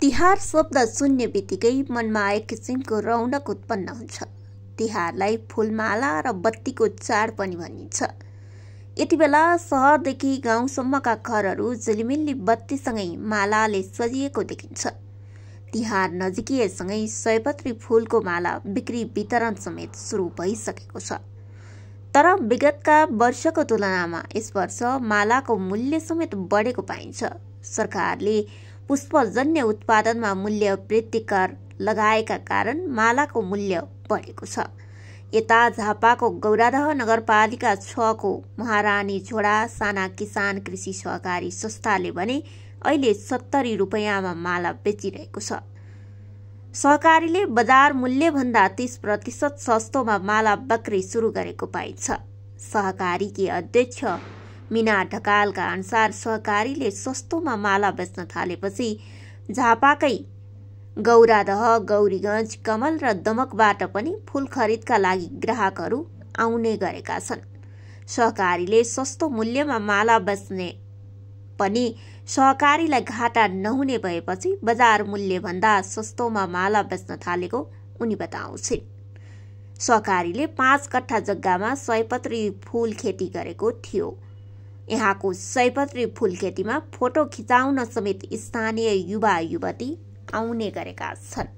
तिहार शब्द सुन्ने बित्तिकै मनमा एक किसिमको रौनक उत्पन्न हुन्छ तिहारलाई फुलमाला र बत्तीको चाड पनि भनिन्छ यति बेला सहरदेखि गाउँसम्मका घरहरू झिलिमिल्ली बत्तीसँगै मालाले सजिएको देखिन्छ तिहार नजिकिएसँगै सयपत्री फुलको माला बिक्री वितरण समेत सुरु भइसकेको छ तर विगतका वर्षको तुलनामा यस वर्ष मालाको मूल्य समेत बढेको पाइन्छ सरकारले पुष्पजन्य उत्पादनमा मूल्य वृद्धिकर लगाएका कारण मालाको मूल्य बढेको छ यता झापाको गौरादह नगरपालिका छको महारानी झोडा साना किसान कृषि सहकारी संस्थाले भने अहिले सत्तरी रुपियाँमा माला बेचिरहेको छ सहकारीले बजार मूल्यभन्दा तिस प्रतिशत सस्तोमा माला बक्री सुरु गरेको पाइन्छ सहकारीकी अध्यक्ष मिना ढकालका अनुसार सहकारीले सस्तोमा माला बेच्न थालेपछि झापाकै गौरादह गौरीगञ्ज कमल र दमकबाट पनि फुल खरिदका लागि ग्राहकहरू आउने गरेका छन् सहकारीले सस्तो मूल्यमा माला बेच्ने पनि सहकारीलाई घाटा नहुने भएपछि बजार मूल्यभन्दा सस्तोमा माला बेच्न थालेको उनी बताउँछिन् सहकारीले पाँच कट्ठा जग्गामा सयपत्री फुल खेती गरेको थियो यहाँको सयपत्री फुल खेतीमा फोटो खिचाउन समेत स्थानीय युवा युवती आउने गरेका छन्